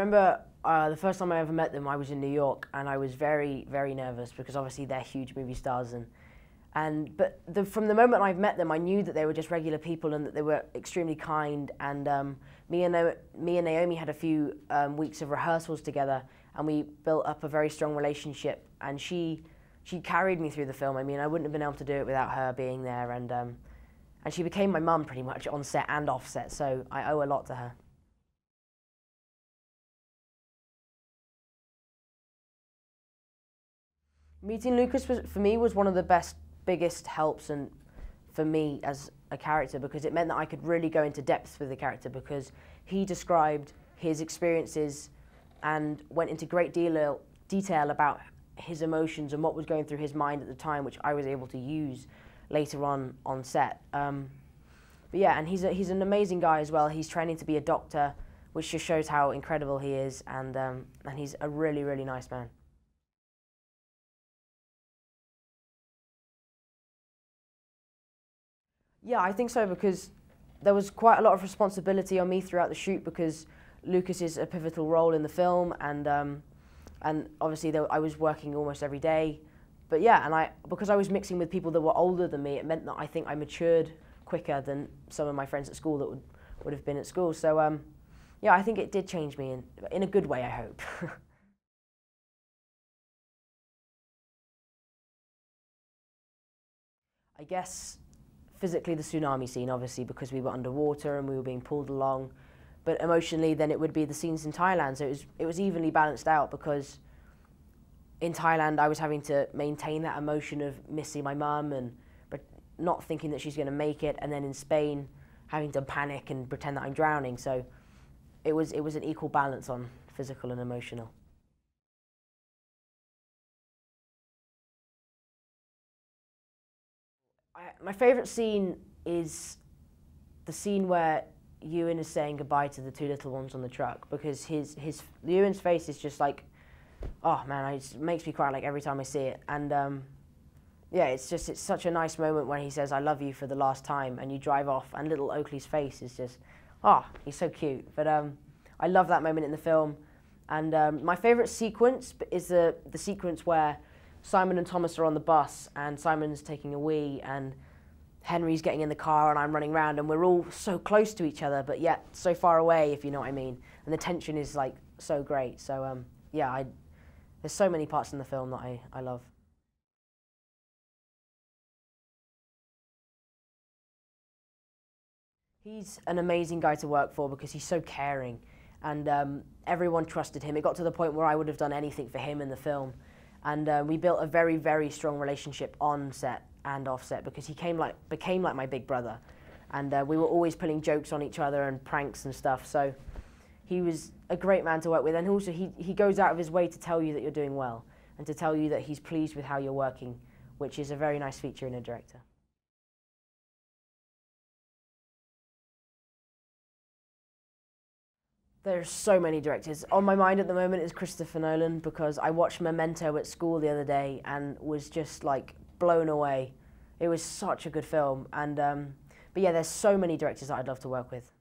remember uh, the first time I ever met them, I was in New York, and I was very, very nervous because obviously they're huge movie stars, and and but the, from the moment I've met them, I knew that they were just regular people and that they were extremely kind. And um, me and me and Naomi had a few um, weeks of rehearsals together, and we built up a very strong relationship. And she she carried me through the film. I mean, I wouldn't have been able to do it without her being there, and um, and she became my mum pretty much on set and off set. So I owe a lot to her. Meeting Lucas was, for me was one of the best, biggest helps and for me as a character because it meant that I could really go into depth with the character because he described his experiences and went into great deal, detail about his emotions and what was going through his mind at the time, which I was able to use later on on set. Um, but yeah, and he's a, he's an amazing guy as well. He's training to be a doctor, which just shows how incredible he is, and um, and he's a really really nice man. Yeah, I think so because there was quite a lot of responsibility on me throughout the shoot because Lucas is a pivotal role in the film, and um, and obviously there, I was working almost every day. But yeah, and I because I was mixing with people that were older than me, it meant that I think I matured quicker than some of my friends at school that would would have been at school. So um, yeah, I think it did change me in in a good way. I hope. I guess physically the tsunami scene, obviously, because we were underwater and we were being pulled along. But emotionally, then it would be the scenes in Thailand. So it was, it was evenly balanced out because in Thailand, I was having to maintain that emotion of missing my mum and but not thinking that she's going to make it. And then in Spain, having to panic and pretend that I'm drowning. So it was, it was an equal balance on physical and emotional. I, my favourite scene is the scene where Ewan is saying goodbye to the two little ones on the truck because his his Ewan's face is just like, oh man, it makes me cry like every time I see it. And um, yeah, it's just it's such a nice moment when he says I love you for the last time and you drive off and little Oakley's face is just, ah, oh, he's so cute. But um, I love that moment in the film. And um, my favourite sequence is the the sequence where Simon and Thomas are on the bus, and Simon's taking a wee, and Henry's getting in the car, and I'm running around, and we're all so close to each other, but yet so far away, if you know what I mean. And the tension is like so great. So um, yeah, I, there's so many parts in the film that I, I love. He's an amazing guy to work for because he's so caring, and um, everyone trusted him. It got to the point where I would have done anything for him in the film and uh, we built a very very strong relationship on set and off set because he came like became like my big brother, and uh, we were always pulling jokes on each other and pranks and stuff. So he was a great man to work with, and also he he goes out of his way to tell you that you're doing well and to tell you that he's pleased with how you're working, which is a very nice feature in a director. There's so many directors. On my mind at the moment is Christopher Nolan because I watched Memento at school the other day and was just like blown away. It was such a good film. And um, but yeah, there's so many directors that I'd love to work with.